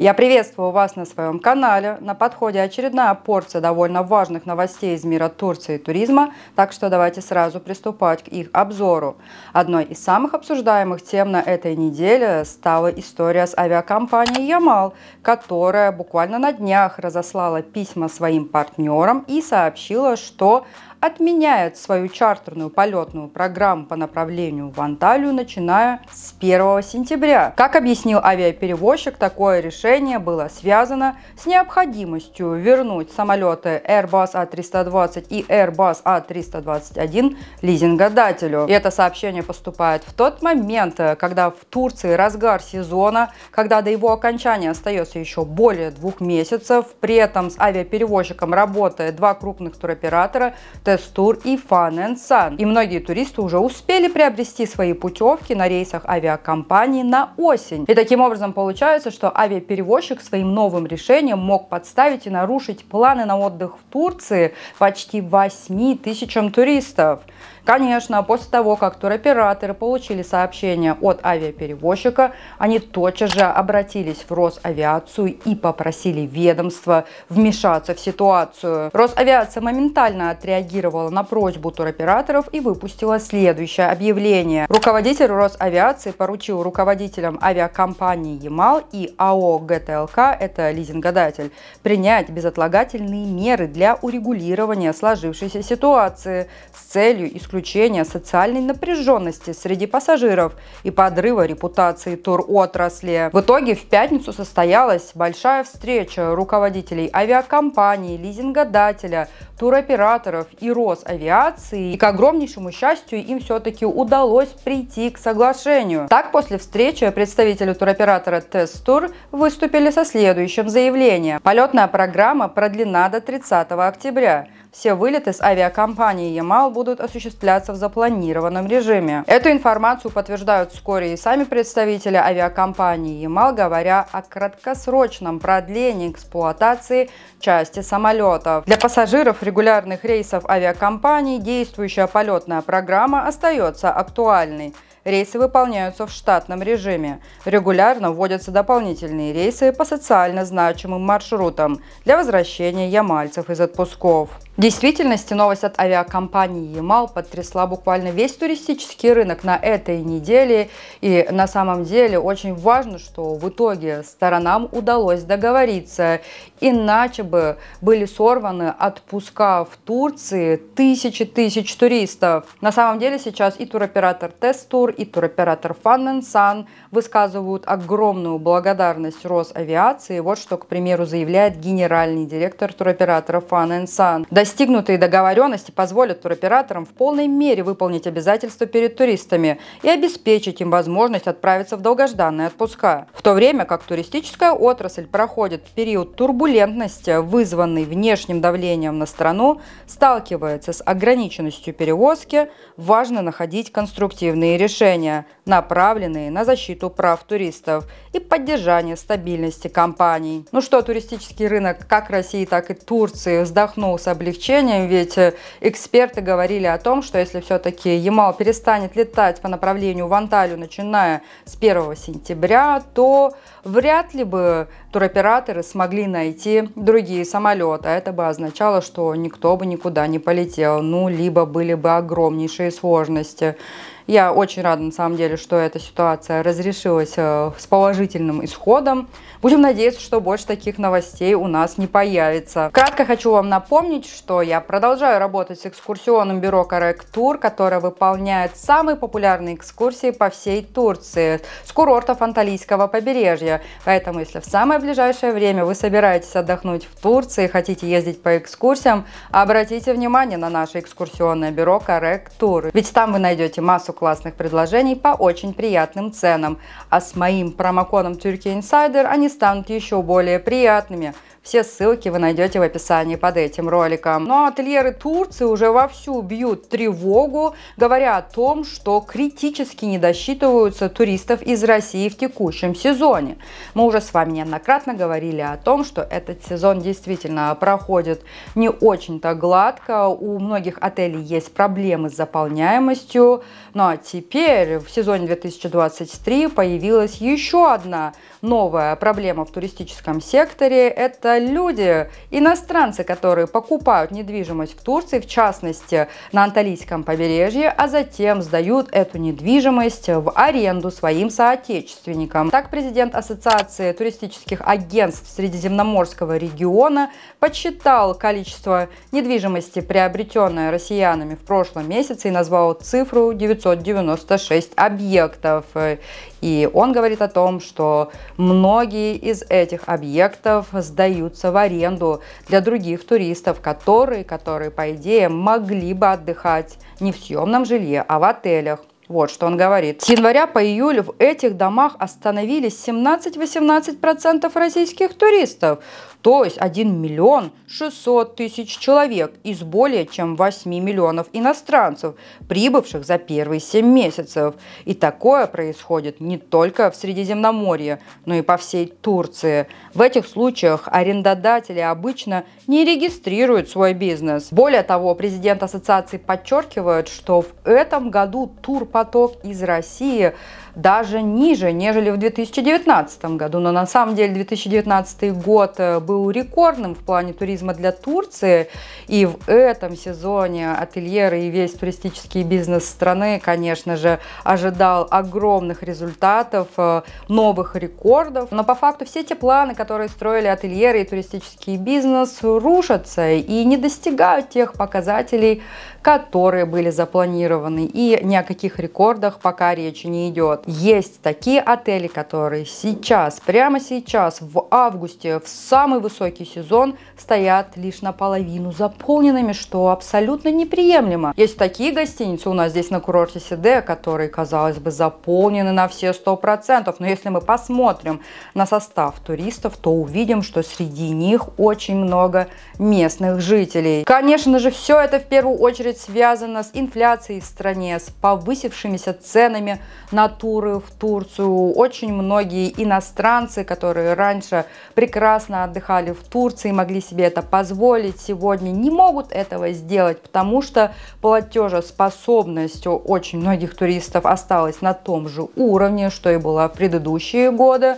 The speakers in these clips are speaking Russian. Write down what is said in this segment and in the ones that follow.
Я приветствую вас на своем канале. На подходе очередная порция довольно важных новостей из мира Турции и туризма, так что давайте сразу приступать к их обзору. Одной из самых обсуждаемых тем на этой неделе стала история с авиакомпанией «Ямал», которая буквально на днях разослала письма своим партнерам и сообщила, что отменяет свою чартерную полетную программу по направлению в Анталию, начиная с 1 сентября. Как объяснил авиаперевозчик, такое решение было связано с необходимостью вернуть самолеты Airbus A320 а и Airbus A321 а лизингодателю. И это сообщение поступает в тот момент, когда в Турции разгар сезона, когда до его окончания остается еще более двух месяцев, при этом с авиаперевозчиком работает два крупных туроператора, то Princess Tour и Fun and Sun. И многие туристы уже успели приобрести свои путевки на рейсах авиакомпании на осень. И таким образом получается, что авиаперевозчик своим новым решением мог подставить и нарушить планы на отдых в Турции почти 8 тысячам туристов. Конечно, после того, как туроператоры получили сообщение от авиаперевозчика, они тотчас же обратились в Росавиацию и попросили ведомство вмешаться в ситуацию. Росавиация моментально отреагировала отреагировала на просьбу туроператоров и выпустила следующее объявление. Руководитель Росавиации поручил руководителям авиакомпании «Ямал» и АО «ГТЛК» – это лизингодатель – принять безотлагательные меры для урегулирования сложившейся ситуации с целью исключения социальной напряженности среди пассажиров и подрыва репутации туротрасли. В итоге в пятницу состоялась большая встреча руководителей авиакомпании, лизингодателя, туроператоров и Росавиации, и к огромнейшему счастью им все-таки удалось прийти к соглашению. Так, после встречи представители туроператора Тест Тур выступили со следующим заявлением. Полетная программа продлена до 30 октября все вылеты с авиакомпании Ямал будут осуществляться в запланированном режиме. Эту информацию подтверждают вскоре и сами представители авиакомпании Ямал, говоря о краткосрочном продлении эксплуатации части самолетов. Для пассажиров регулярных рейсов авиакомпании действующая полетная программа остается актуальной. Рейсы выполняются в штатном режиме. Регулярно вводятся дополнительные рейсы по социально значимым маршрутам для возвращения ямальцев из отпусков. В действительности новость от авиакомпании «Ямал» потрясла буквально весь туристический рынок на этой неделе. И на самом деле очень важно, что в итоге сторонам удалось договориться. Иначе бы были сорваны отпуска в Турции тысячи тысяч туристов. На самом деле сейчас и туроператор Тестур, и туроператор Fun Sun высказывают огромную благодарность Росавиации. Вот что, к примеру, заявляет генеральный директор туроператора Fun Sun. До Достигнутые договоренности позволят туроператорам в полной мере выполнить обязательства перед туристами и обеспечить им возможность отправиться в долгожданные отпуска, в то время как туристическая отрасль проходит период турбулентности, вызванный внешним давлением на страну, сталкивается с ограниченностью перевозки, важно находить конструктивные решения, направленные на защиту прав туристов и поддержание стабильности компаний. Ну что, туристический рынок как России, так и Турции вздохнул с облегчением облегчением, ведь э, эксперты говорили о том, что если все-таки Ямал перестанет летать по направлению в Анталию, начиная с 1 сентября, то вряд ли бы туроператоры смогли найти другие самолеты. А это бы означало, что никто бы никуда не полетел, ну, либо были бы огромнейшие сложности. Я очень рада, на самом деле, что эта ситуация разрешилась э, с положительным исходом. Будем надеяться, что больше таких новостей у нас не появится. Кратко хочу вам напомнить, что я продолжаю работать с экскурсионным бюро Correct Tour, которое выполняет самые популярные экскурсии по всей Турции, с курортов Анталийского побережья. Поэтому, если в самое ближайшее время вы собираетесь отдохнуть в Турции, и хотите ездить по экскурсиям, обратите внимание на наше экскурсионное бюро Correct Tour. Ведь там вы найдете массу классных предложений по очень приятным ценам. А с моим промокодом Turkey Insider они станут еще более приятными. Все ссылки вы найдете в описании под этим роликом. Но ательеры Турции уже вовсю бьют тревогу, говоря о том, что критически недосчитываются туристов из России в текущем сезоне. Мы уже с вами неоднократно говорили о том, что этот сезон действительно проходит не очень-то гладко. У многих отелей есть проблемы с заполняемостью. Ну а теперь в сезоне 2023 появилась еще одна новая проблема в туристическом секторе. Это люди, иностранцы, которые покупают недвижимость в Турции, в частности на Анталийском побережье, а затем сдают эту недвижимость в аренду своим соотечественникам. Так президент Ассоциации туристических агентств Средиземноморского региона подсчитал количество недвижимости, приобретенной россиянами в прошлом месяце и назвал цифру 900 596 объектов. Э, и он говорит о том, что многие из этих объектов сдаются в аренду для других туристов, которые, которые по идее, могли бы отдыхать не в съемном жилье, а в отелях. Вот что он говорит. С января по июль в этих домах остановились 17-18% российских туристов, то есть 1 миллион 600 тысяч человек из более чем 8 миллионов иностранцев, прибывших за первые 7 месяцев. И такое происходит не только в Средиземноморье, но и по всей Турции. В этих случаях арендодатели обычно не регистрируют свой бизнес. Более того, президент ассоциации подчеркивает, что в этом году турпоток из России – даже ниже, нежели в 2019 году. Но на самом деле 2019 год э, был рекордным в плане туризма для Турции. И в этом сезоне ательеры и весь туристический бизнес страны, конечно же, ожидал огромных результатов, э, новых рекордов. Но по факту все те планы, которые строили ательеры и туристический бизнес, рушатся и не достигают тех показателей, которые были запланированы. И ни о каких рекордах пока речи не идет. Есть такие отели, которые сейчас, прямо сейчас, в августе, в самый высокий сезон, стоят лишь наполовину заполненными, что абсолютно неприемлемо. Есть такие гостиницы у нас здесь на курорте Сиде, которые, казалось бы, заполнены на все 100%, но если мы посмотрим на состав туристов, то увидим, что среди них очень много местных жителей. Конечно же, все это в первую очередь связано с инфляцией в стране, с повысившимися ценами на тур туры в Турцию. Очень многие иностранцы, которые раньше прекрасно отдыхали в Турции, могли себе это позволить, сегодня не могут этого сделать, потому что платежеспособность у очень многих туристов осталась на том же уровне, что и было в предыдущие годы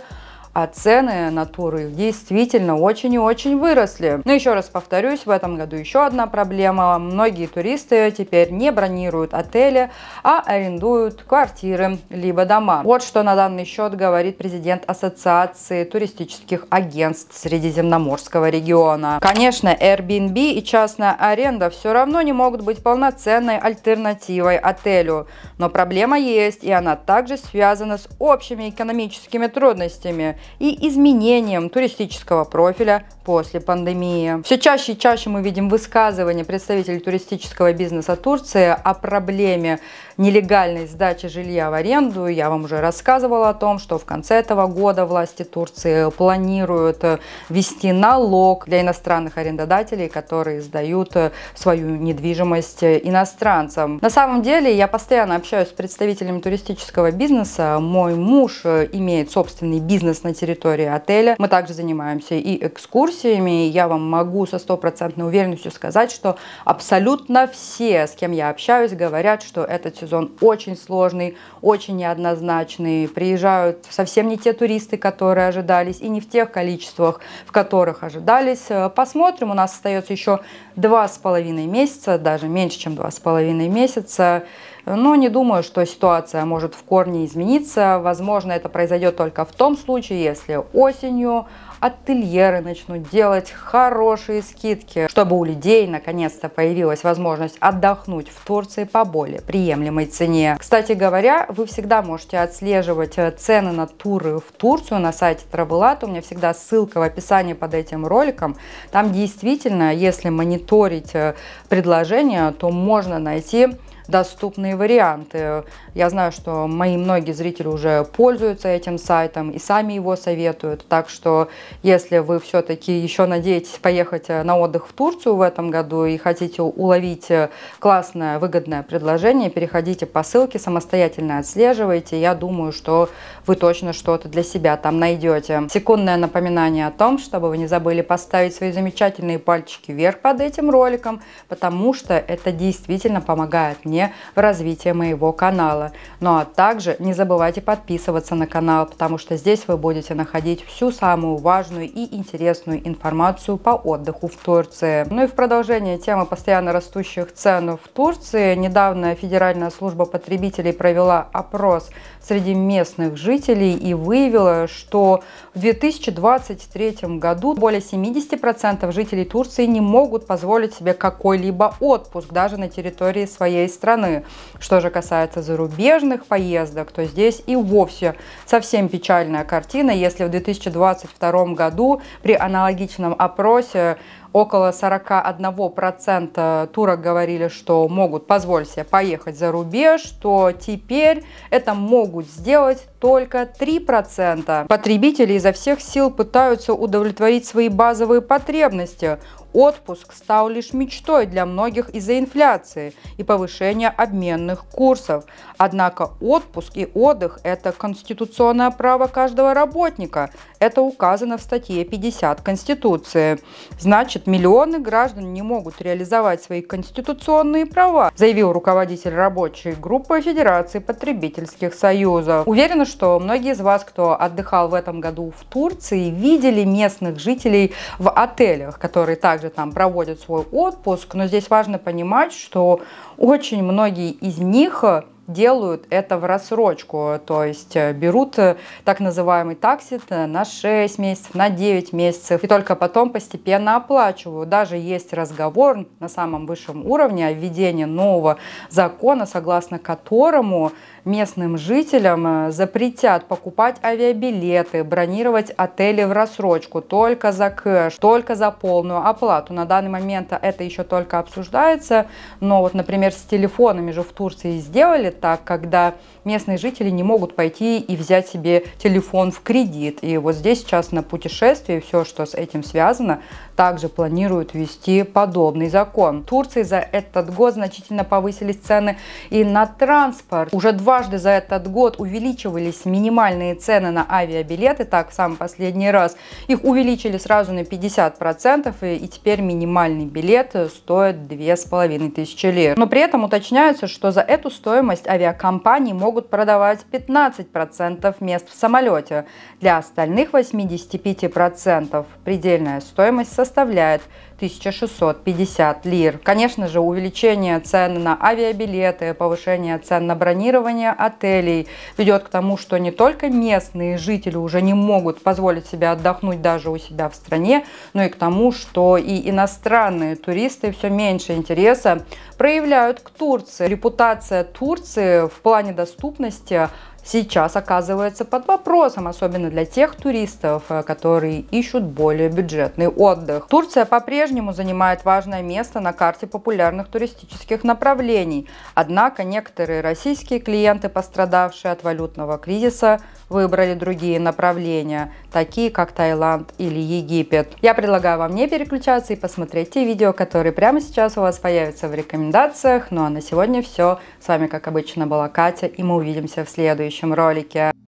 а цены на туры действительно очень и очень выросли. Но еще раз повторюсь, в этом году еще одна проблема. Многие туристы теперь не бронируют отели, а арендуют квартиры либо дома. Вот что на данный счет говорит президент Ассоциации туристических агентств Средиземноморского региона. Конечно, Airbnb и частная аренда все равно не могут быть полноценной альтернативой отелю, но проблема есть, и она также связана с общими экономическими трудностями и изменением туристического профиля после пандемии. Все чаще и чаще мы видим высказывания представителей туристического бизнеса Турции о проблеме нелегальной сдачи жилья в аренду. Я вам уже рассказывала о том, что в конце этого года власти Турции планируют э, ввести налог для иностранных арендодателей, которые сдают э, свою недвижимость э, иностранцам. На самом деле я постоянно общаюсь с представителями туристического бизнеса. Мой муж имеет собственный бизнес на территории отеля. Мы также занимаемся и экскурсиями. Я вам могу со стопроцентной уверенностью сказать, что абсолютно все, с кем я общаюсь, говорят, что этот сезон очень сложный, очень неоднозначный. Приезжают совсем не те туристы, которые ожидались, и не в тех количествах, в которых ожидались. Э, посмотрим, у нас остается еще два с половиной месяца, даже меньше, чем два с половиной месяца. Но не думаю, что ситуация может в корне измениться. Возможно, это произойдет только в том случае, если осенью ательеры начнут делать хорошие скидки, чтобы у людей наконец-то появилась возможность отдохнуть в Турции по более приемлемой цене. Кстати говоря, вы всегда можете отслеживать э, цены на туры в Турцию на сайте Travelat. У меня всегда ссылка в описании под этим роликом. Там действительно, если мониторить э, предложение, то можно найти доступные варианты. Я знаю, что мои многие зрители уже пользуются этим сайтом и сами его советуют. Так что, если вы все-таки еще надеетесь поехать э, на отдых в Турцию в этом году и хотите уловить э, классное, выгодное предложение, переходите по ссылке, самостоятельно отслеживайте. Я думаю, что вы точно что-то для себя там найдете. Секундное напоминание о том, чтобы вы не забыли поставить свои замечательные пальчики вверх под этим роликом, потому что это действительно помогает мне мне в развитии моего канала. Ну а также не забывайте подписываться на канал, потому что здесь вы будете находить всю самую важную и интересную информацию по отдыху в Турции. Ну и в продолжение темы постоянно растущих цен в Турции, недавно Федеральная служба потребителей провела опрос среди местных жителей и выявила, что в 2023 году более 70% жителей Турции не могут позволить себе какой-либо отпуск даже на территории своей страны страны. Что же касается зарубежных поездок, то здесь и вовсе совсем печальная картина, если в 2022 году при аналогичном опросе около 41% турок говорили, что могут позволить себе поехать за рубеж, то теперь это могут сделать только 3%. Потребители изо всех сил пытаются удовлетворить свои базовые потребности. Отпуск стал лишь мечтой для многих из-за инфляции и повышения обменных курсов. Однако отпуск и отдых – это конституционное право каждого работника. Это указано в статье 50 Конституции. Значит, миллионы граждан не могут реализовать свои конституционные права, заявил руководитель рабочей группы Федерации потребительских союзов. Уверена, что многие из вас, кто отдыхал в этом году в Турции, видели местных жителей в отелях, которые также там проводят свой отпуск, но здесь важно понимать, что очень многие из них делают это в рассрочку, то есть э, берут э, так называемый таксит э, на 6 месяцев, на 9 месяцев, и только потом постепенно оплачивают. Даже есть разговор на самом высшем уровне о введении нового закона, согласно которому местным жителям запретят покупать авиабилеты, бронировать отели в рассрочку только за кэш, только за полную оплату. На данный момент это еще только обсуждается, но вот, например, с телефонами же в Турции сделали так, когда местные жители не могут пойти и взять себе телефон в кредит. И вот здесь сейчас на путешествии все, что с этим связано, также планируют ввести подобный закон. В Турции за этот год значительно повысились цены и на транспорт. Уже дважды за этот год увеличивались минимальные цены на авиабилеты, так в самый последний раз. Их увеличили сразу на 50%, и, и теперь минимальный билет стоит 2500 лир. Но при этом уточняется, что за эту стоимость авиакомпании могут могут продавать 15% мест в самолете. Для остальных 85% предельная стоимость составляет 1650 лир. Конечно же, увеличение цен на авиабилеты, повышение цен на бронирование отелей ведет к тому, что не только местные жители уже не могут позволить себе отдохнуть даже у себя в стране, но и к тому, что и иностранные туристы все меньше интереса проявляют к Турции. Репутация Турции в плане доступности сейчас оказывается под вопросом, особенно для тех туристов, э, которые ищут более бюджетный отдых. Турция по-прежнему занимает важное место на карте популярных туристических направлений, однако некоторые российские клиенты, пострадавшие от валютного кризиса, выбрали другие направления, такие как Таиланд или Египет. Я предлагаю вам не переключаться и посмотреть те видео, которые прямо сейчас у вас появятся в рекомендациях. Ну а на сегодня все. С вами, как обычно, была Катя, и мы увидимся в следующем следующем ролике.